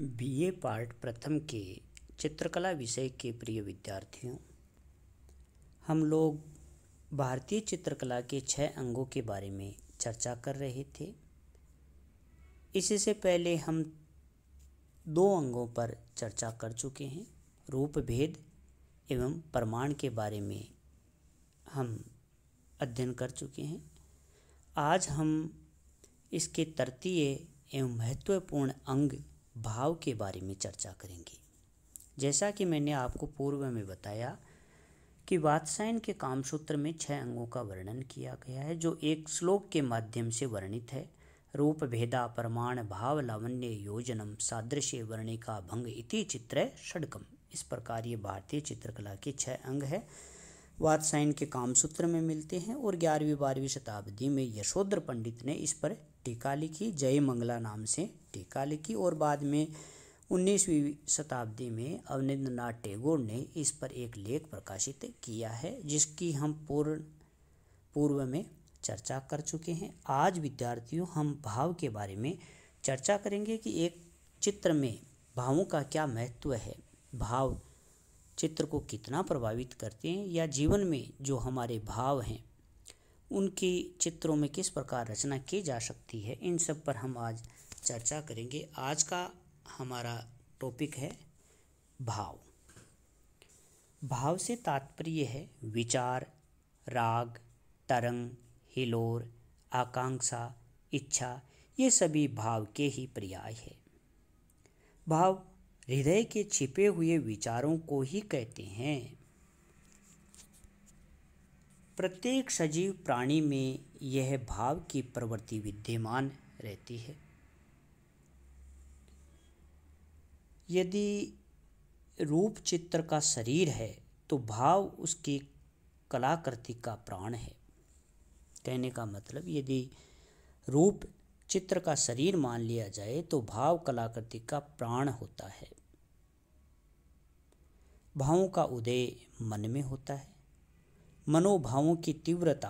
BA part प्रथम के चित्रकला विषय के प्रिय विद्यार्थियों हम लोग भारतीय चित्रकला के छः अंगों के बारे में चर्चा कर रहे थे इससे पहले हम दो अंगों पर चर्चा कर चुके हैं रूप भेद एवं प्रमाण के बारे में हम अध्ययन कर चुके हैं आज हम इसके तृतीय एवं महत्वपूर्ण अंग भाव के बारे में चर्चा करेंगे जैसा कि मैंने आपको पूर्व में बताया कि वात्सायन के कामसूत्र में छह अंगों का वर्णन किया गया है जो एक श्लोक के माध्यम से वर्णित है रूप भेदा प्रमाण भाव लावण्य योजनम सादृश्य वर्णिका भंग इति चित्र षडकम इस प्रकार ये भारतीय चित्रकला के छह अंग है वात्सायन के कामसूत्र में मिलते हैं और ग्यारहवीं बारहवीं शताब्दी में यशोधर पंडित ने इस पर टीका लिखी जय मंगला नाम से टीका लिखी और बाद में उन्नीसवीं शताब्दी में अवनिंद्र नाथ टैगोर ने इस पर एक लेख प्रकाशित किया है जिसकी हम पूर्ण पूर्व में चर्चा कर चुके हैं आज विद्यार्थियों हम भाव के बारे में चर्चा करेंगे कि एक चित्र में भावों का क्या महत्व है भाव चित्र को कितना प्रभावित करते हैं या जीवन में जो हमारे भाव हैं उनकी चित्रों में किस प्रकार रचना की जा सकती है इन सब पर हम आज चर्चा करेंगे आज का हमारा टॉपिक है भाव भाव से तात्पर्य है विचार राग तरंग हिलोर आकांक्षा इच्छा ये सभी भाव के ही पर्याय है भाव हृदय के छिपे हुए विचारों को ही कहते हैं प्रत्येक सजीव प्राणी में यह भाव की प्रवृत्ति विद्यमान रहती है यदि रूप चित्र का शरीर है तो भाव उसकी कलाकृति का प्राण है कहने का मतलब यदि रूप चित्र का शरीर मान लिया जाए तो भाव कलाकृति का प्राण होता है भावों का उदय मन में होता है मनोभावों की तीव्रता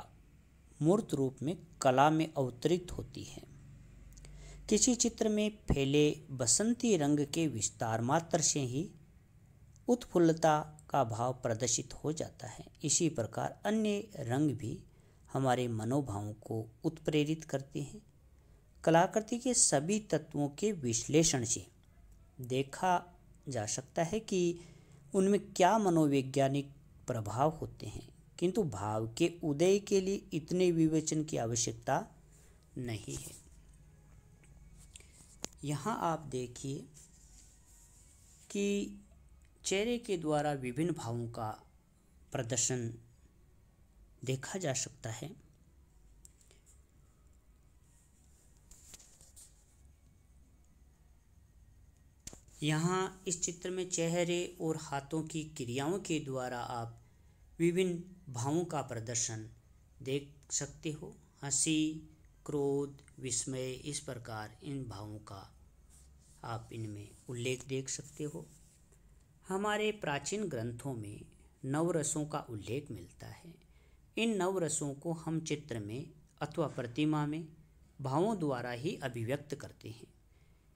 मूर्त रूप में कला में अवतरित होती है किसी चित्र में फैले बसंती रंग के विस्तार मात्र से ही उत्फुल्लता का भाव प्रदर्शित हो जाता है इसी प्रकार अन्य रंग भी हमारे मनोभावों को उत्प्रेरित करते हैं कलाकृति के सभी तत्वों के विश्लेषण से देखा जा सकता है कि उनमें क्या मनोवैज्ञानिक प्रभाव होते हैं किंतु भाव के उदय के लिए इतने विवेचन की आवश्यकता नहीं है यहाँ आप देखिए कि चेहरे के द्वारा विभिन्न भावों का प्रदर्शन देखा जा सकता है यहाँ इस चित्र में चेहरे और हाथों की क्रियाओं के द्वारा आप विभिन्न भावों का प्रदर्शन देख सकते हो हंसी क्रोध विस्मय इस प्रकार इन भावों का आप इनमें उल्लेख देख सकते हो हमारे प्राचीन ग्रंथों में नवरसों का उल्लेख मिलता है इन नवरसों को हम चित्र में अथवा प्रतिमा में भावों द्वारा ही अभिव्यक्त करते हैं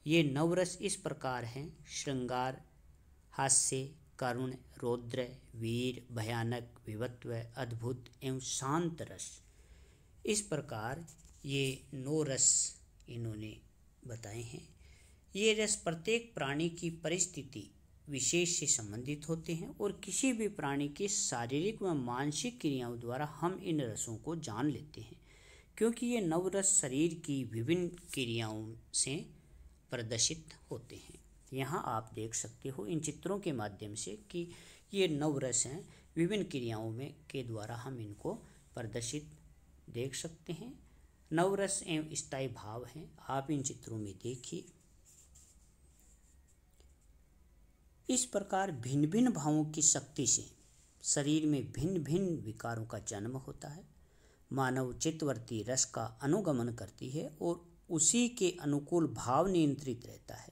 ये नवरस इस प्रकार हैं श्रृंगार हास्य करुण रौद्र वीर भयानक विवत्व अद्भुत एवं शांत रस इस प्रकार ये नौ रस इन्होंने बताए हैं ये रस प्रत्येक प्राणी की परिस्थिति विशेष से संबंधित होते हैं और किसी भी प्राणी के शारीरिक व मानसिक क्रियाओं द्वारा हम इन रसों को जान लेते हैं क्योंकि ये नवरस शरीर की विभिन्न क्रियाओं से प्रदर्शित होते हैं यहाँ आप देख सकते हो इन चित्रों के माध्यम से कि ये नवरस हैं विभिन्न क्रियाओं में के द्वारा हम इनको प्रदर्शित देख सकते हैं नवरस एवं स्थायी भाव हैं आप इन चित्रों में देखिए इस प्रकार भिन्न भिन्न भावों की शक्ति से शरीर में भिन्न भिन्न विकारों का जन्म होता है मानव चित्तवर्ती रस का अनुगमन करती है और उसी के अनुकूल भाव नियंत्रित रहता है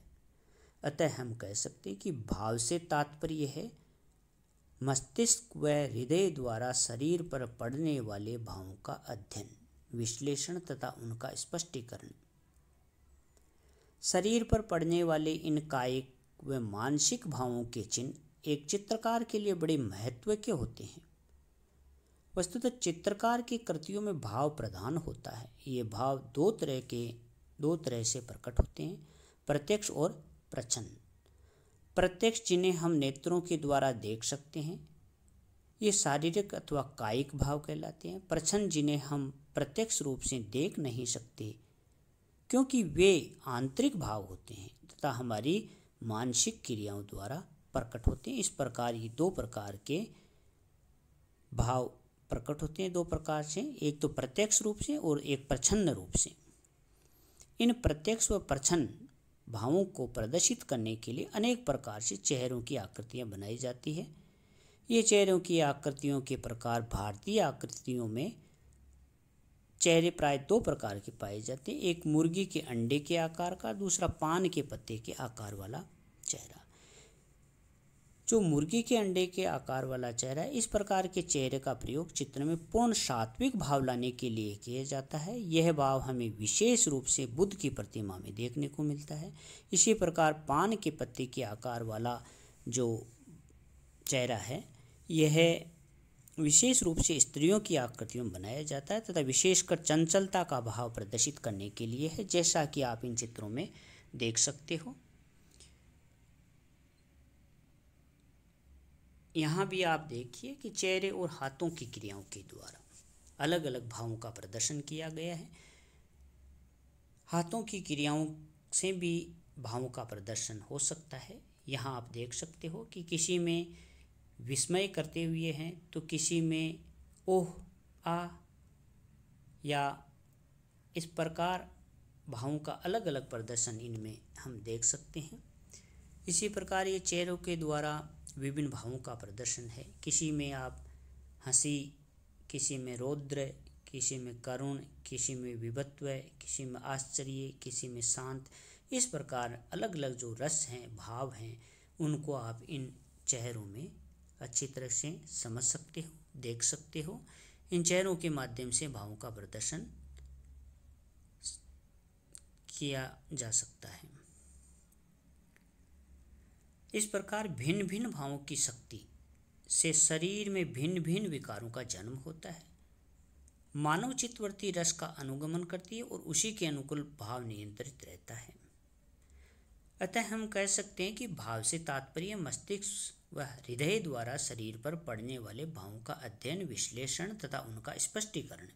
अतः हम कह सकते हैं कि भाव से तात्पर्य है मस्तिष्क व हृदय द्वारा शरीर पर पड़ने वाले भावों का अध्ययन विश्लेषण तथा उनका स्पष्टीकरण शरीर पर पड़ने वाले इन कायिक व मानसिक भावों के चिन्ह एक चित्रकार के लिए बड़े महत्व के होते हैं वस्तुतः चित्रकार की कृतियों में भाव प्रधान होता है ये भाव दो तरह के दो तरह से प्रकट होते हैं प्रत्यक्ष और प्रचन प्रत्यक्ष जिन्हें हम नेत्रों के द्वारा देख सकते हैं ये शारीरिक अथवा कायिक भाव कहलाते हैं प्रचन जिन्हें हम प्रत्यक्ष रूप से देख नहीं सकते क्योंकि वे आंतरिक भाव होते हैं तथा हमारी मानसिक क्रियाओं द्वारा प्रकट होते हैं इस प्रकार ये दो प्रकार के भाव प्रकट होते हैं दो प्रकार से एक तो प्रत्यक्ष रूप से और एक प्रछन्न रूप से इन प्रत्यक्ष व प्रछन्न भावों को प्रदर्शित करने के लिए अनेक प्रकार से चेहरों की आकृतियाँ बनाई जाती है ये चेहरों की आकृतियों के प्रकार भारतीय आकृतियों में चेहरे प्राय दो प्रकार के पाए जाते हैं एक मुर्गी के अंडे के आकार का दूसरा पान के पत्ते के आकार वाला चेहरा जो मुर्गी के अंडे के आकार वाला चेहरा है इस प्रकार के चेहरे का प्रयोग चित्र में पूर्ण सात्विक भाव लाने के लिए किया जाता है यह भाव हमें विशेष रूप से बुद्ध की प्रतिमा में देखने को मिलता है इसी प्रकार पान के पत्ते के आकार वाला जो चेहरा है यह विशेष रूप से स्त्रियों की आकृतियों में बनाया जाता है तथा विशेषकर चंचलता का भाव प्रदर्शित करने के लिए है जैसा कि आप इन चित्रों में देख सकते हो यहाँ भी आप देखिए कि चेहरे और हाथों की क्रियाओं के द्वारा अलग अलग भावों का प्रदर्शन किया गया है हाथों की क्रियाओं से भी भावों का प्रदर्शन हो सकता है यहाँ आप देख सकते हो कि किसी में विस्मय करते हुए हैं तो किसी में ओह आ या इस प्रकार भावों का अलग अलग प्रदर्शन इनमें हम देख सकते हैं इसी प्रकार ये चेहरों के द्वारा विभिन्न भावों का प्रदर्शन है किसी में आप हंसी किसी में रौद्र किसी में करुण किसी में विभत्व किसी में आश्चर्य किसी में शांत इस प्रकार अलग अलग जो रस हैं भाव हैं उनको आप इन चेहरों में अच्छी तरह से समझ सकते हो देख सकते हो इन चेहरों के माध्यम से भावों का प्रदर्शन किया जा सकता है इस प्रकार भिन्न भिन्न भावों की शक्ति से शरीर में भिन्न भिन्न विकारों का जन्म होता है मानव चित्तवर्ती रस का अनुगमन करती है और उसी के अनुकूल भाव नियंत्रित रहता है अतः हम कह सकते हैं कि भाव से तात्पर्य मस्तिष्क व हृदय द्वारा शरीर पर पड़ने वाले भावों का अध्ययन विश्लेषण तथा उनका स्पष्टीकरण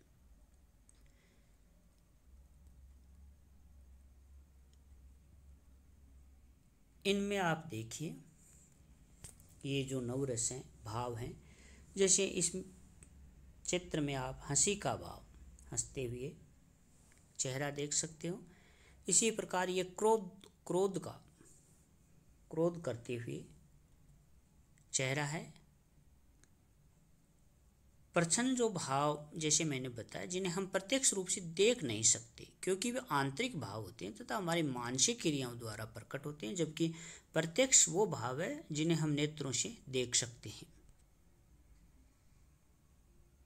इनमें आप देखिए ये जो नवरस हैं भाव हैं जैसे इस चित्र में आप हंसी का भाव हंसते हुए चेहरा देख सकते हो इसी प्रकार ये क्रोध क्रोध का क्रोध करते हुए चेहरा है प्रछन्न जो भाव जैसे मैंने बताया जिन्हें हम प्रत्यक्ष रूप से देख नहीं सकते क्योंकि वे आंतरिक भाव होते हैं तथा हमारी मानसिक क्रियाओं द्वारा प्रकट होते हैं जबकि प्रत्यक्ष वो भाव है जिन्हें हम नेत्रों से देख सकते हैं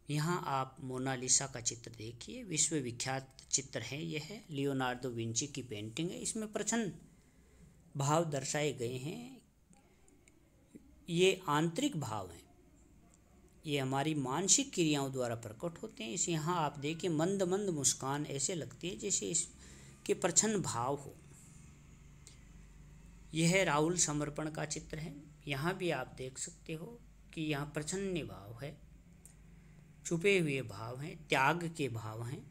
यहाँ आप मोनालिसा का चित्र देखिए विश्वविख्यात चित्र है यह है लियोनार्डो विंची की पेंटिंग है इसमें प्रछन्न भाव दर्शाए गए हैं ये आंतरिक भाव हैं ये हमारी मानसिक क्रियाओं द्वारा प्रकट होते हैं इसे यहाँ आप देखें मंद मंद मुस्कान ऐसे लगती है जैसे इसके प्रछन्न भाव हो यह राहुल समर्पण का चित्र है यहाँ भी आप देख सकते हो कि यहाँ प्रछन्न भाव है छुपे हुए भाव हैं त्याग के भाव हैं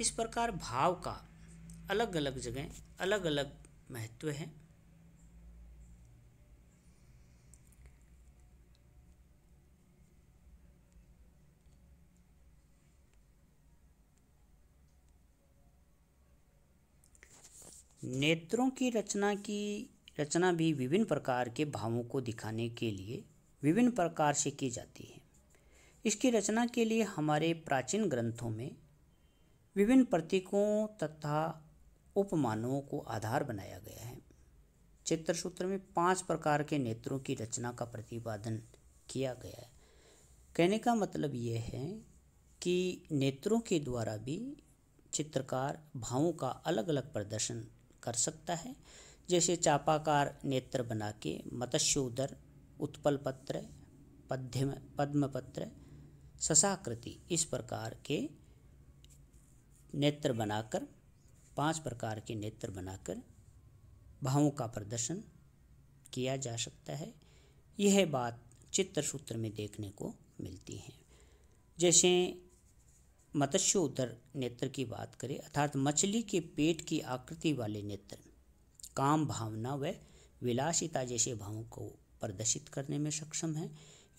इस प्रकार भाव का अलग अलग जगह अलग अलग महत्व है नेत्रों की रचना की रचना भी विभिन्न प्रकार के भावों को दिखाने के लिए विभिन्न प्रकार से की जाती है इसकी रचना के लिए हमारे प्राचीन ग्रंथों में विभिन्न प्रतीकों तथा उपमानों को आधार बनाया गया है चित्र सूत्र में पांच प्रकार के नेत्रों की रचना का प्रतिपादन किया गया है कहने का मतलब ये है कि नेत्रों के द्वारा भी चित्रकार भावों का अलग अलग प्रदर्शन कर सकता है जैसे चापाकार नेत्र बना के मत्स्योदर उत्पल पत्र पद्म पद्मपत्र ससाकृति इस प्रकार के नेत्र बनाकर पांच प्रकार के नेत्र बनाकर भावों का प्रदर्शन किया जा सकता है यह बात चित्र सूत्र में देखने को मिलती है जैसे मत्स्य उदर नेत्र की बात करें अर्थात मछली के पेट की आकृति वाले नेत्र काम भावना व विलासिता जैसे भावों को प्रदर्शित करने में सक्षम है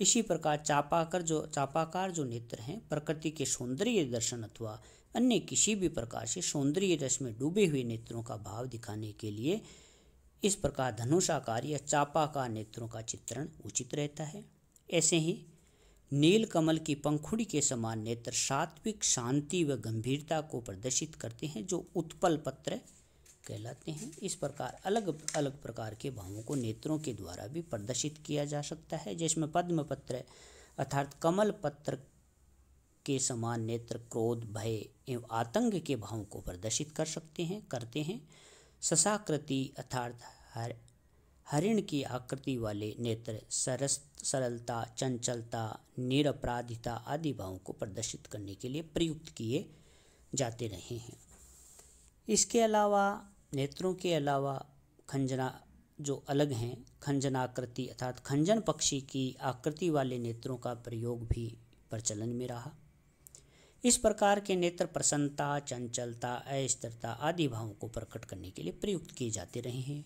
इसी प्रकार चापाकर जो चापाकार जो नेत्र हैं प्रकृति के सौंदर्य दर्शन अथवा अन्य किसी भी प्रकार से सौंदर्य रस में डूबे हुए नेत्रों का भाव दिखाने के लिए इस प्रकार धनुषाकार या चापाकार नेत्रों का चित्रण उचित रहता है ऐसे ही नील कमल की पंखुड़ी के समान नेत्र सात्विक शांति व गंभीरता को प्रदर्शित करते हैं जो उत्पल पत्र कहलाते हैं इस प्रकार अलग अलग प्रकार के भावों को नेत्रों के द्वारा भी प्रदर्शित किया जा सकता है जिसमें पद्म पत्र अर्थात कमल पत्र के समान नेत्र क्रोध भय एवं आतंक के भावों को प्रदर्शित कर सकते हैं करते हैं ससाकृति अर्थात हर हरिण की आकृति वाले नेत्र सरस सरलता चंचलता निरपराधिता आदि भावों को प्रदर्शित करने के लिए प्रयुक्त किए जाते रहे हैं इसके अलावा नेत्रों के अलावा खंजना जो अलग हैं खंजनाकृति अर्थात खंजन पक्षी की आकृति वाले नेत्रों का प्रयोग भी प्रचलन में रहा इस प्रकार के नेत्र प्रसन्नता चंचलता अस्थिरता आदि भावों को प्रकट करने के लिए प्रयुक्त किए जाते रहे हैं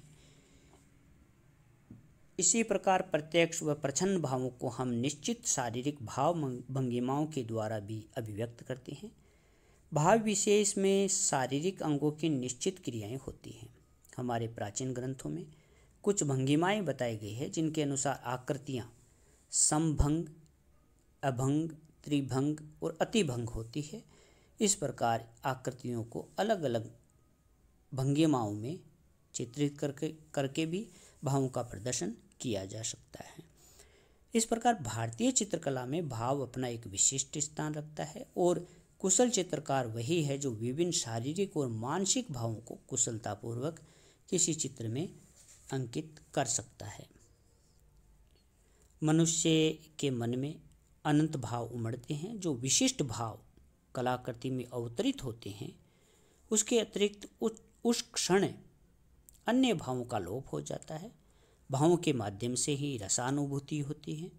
इसी प्रकार प्रत्यक्ष व प्रछन्न भावों को हम निश्चित शारीरिक भाव भंगिमाओं के द्वारा भी अभिव्यक्त करते हैं भाव विशेष में शारीरिक अंगों की निश्चित क्रियाएं होती हैं हमारे प्राचीन ग्रंथों में कुछ भंगिमाएं बताई गई है जिनके अनुसार आकृतियाँ संभंग अभंग त्रिभंग और अतिभंग होती है इस प्रकार आकृतियों को अलग अलग भंगिमाओं में चित्रित करके करके भी भावों का प्रदर्शन किया जा सकता है इस प्रकार भारतीय चित्रकला में भाव अपना एक विशिष्ट स्थान रखता है और कुशल चित्रकार वही है जो विभिन्न शारीरिक और मानसिक भावों को कुशलतापूर्वक किसी चित्र में अंकित कर सकता है मनुष्य के मन में अनंत भाव उमड़ते हैं जो विशिष्ट भाव कलाकृति में अवतरित होते हैं उसके अतिरिक्त उस क्षण अन्य भावों का लोप हो जाता है भावों के माध्यम से ही रसानुभूति होती है